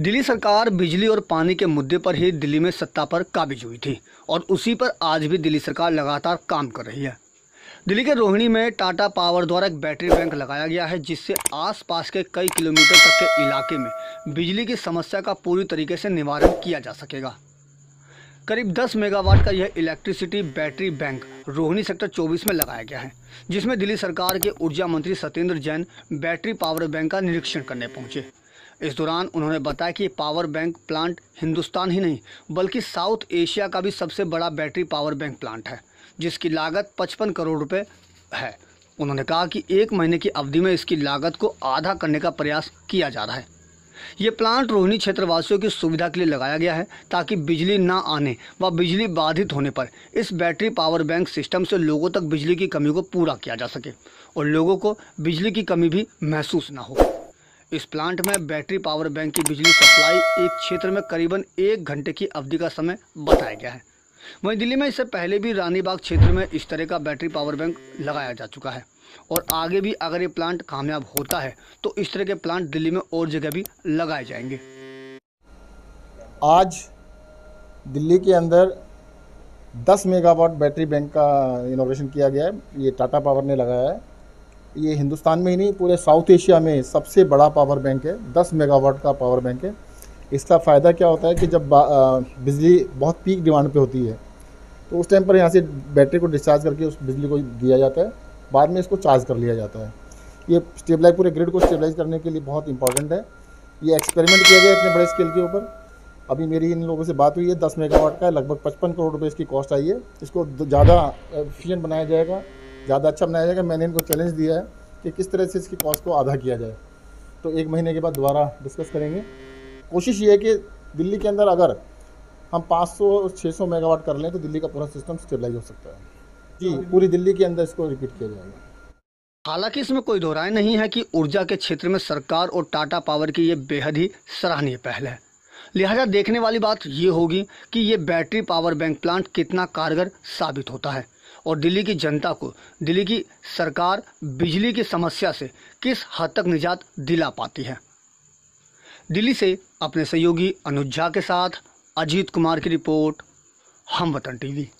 दिल्ली सरकार बिजली और पानी के मुद्दे पर ही दिल्ली में सत्ता पर काबिज हुई थी और उसी पर आज भी दिल्ली सरकार लगातार काम कर रही है दिल्ली के रोहिणी में टाटा पावर द्वारा एक बैटरी बैंक लगाया गया है जिससे आसपास के कई किलोमीटर तक के इलाके में बिजली की समस्या का पूरी तरीके से निवारण किया जा सकेगा करीब 10 मेगावाट का यह electricity battery bank Rohini sector 24 में लगाया गया है जिसमें दिल्ली सरकार के ऊर्जा मंत्री Satyendra Jain battery power bank का निरीक्षण करने पहुंचे इस दौरान उन्होंने बताया कि पावर बैंक प्लांट हिंदुस्तान ही नहीं बल्कि साउथ एशिया का भी सबसे बड़ा बैटरी पावर बैंक प्लांट है जिसकी लागत पचपन करोड़ रुपये है उन्होंने कहा कि एक महीने की अवधि में इसकी लागत को आधा करने का प्रयास किया जा रहा है ये प्लांट रोहिणी क्षेत्रवासियों की सुविधा के लिए लगाया गया है ताकि बिजली न आने व बिजली बाधित होने पर इस बैटरी पावर बैंक सिस्टम से लोगों तक बिजली की कमी को पूरा किया जा सके और लोगों को बिजली की कमी भी महसूस ना हो इस प्लांट में बैटरी पावर बैंक की बिजली सप्लाई एक क्षेत्र में करीबन एक घंटे की अवधि का समय बताया गया है वहीं दिल्ली में इससे पहले भी रानीबाग क्षेत्र में इस तरह का बैटरी पावर बैंक लगाया जा चुका है और आगे भी अगर ये प्लांट कामयाब होता है तो इस तरह के प्लांट दिल्ली में और जगह भी लगाए जाएंगे आज दिल्ली के अंदर 10 मेगावाट बैटरी बैंक का इनोग्रेशन किया गया है ये टाटा पावर ने लगाया है ये हिंदुस्तान में ही नहीं पूरे साउथ एशिया में सबसे बड़ा पावर बैंक है दस मेगावाट का पावर बैंक है इसका फ़ायदा क्या होता है कि जब बिजली बहुत पीक डिमांड पे होती है तो उस टाइम पर यहाँ से बैटरी को डिस्चार्ज करके उस बिजली को दिया जाता है बाद में इसको चार्ज कर लिया जाता है ये स्टेबलाइज पूरे ग्रिड को स्टेबलाइज करने के लिए बहुत इंपॉर्टेंट है ये एक्सपेरिमेंट किया गया इतने बड़े स्केल के ऊपर अभी मेरी इन लोगों से बात हुई है दस मेगावाट का लगभग पचपन करोड़ रुपये इसकी कॉस्ट आई है इसको ज़्यादा एफिशियंट बनाया जाएगा ज़्यादा अच्छा बनाया जाएगा मैंने इनको चैलेंज दिया है कि किस तरह से इसकी कॉस्ट को आधा किया जाए तो एक महीने के बाद दोबारा डिस्कस करेंगे कोशिश ये है कि दिल्ली के अंदर अगर हम 500 और 600 मेगावाट कर लें तो दिल्ली का पूरा सिस्टम स्टेबलाइज हो सकता है जी पूरी दिल्ली के अंदर इसको रिपीट किया जाएगा हालांकि इसमें कोई दोहराय नहीं है कि ऊर्जा के क्षेत्र में सरकार और टाटा पावर की ये बेहद ही सराहनीय पहल है लिहाजा देखने वाली बात ये होगी कि ये बैटरी पावर बैंक प्लांट कितना कारगर साबित होता है और दिल्ली की जनता को दिल्ली की सरकार बिजली की समस्या से किस हद तक निजात दिला पाती है दिल्ली से अपने सहयोगी अनुज झा के साथ अजीत कुमार की रिपोर्ट हम वतन टीवी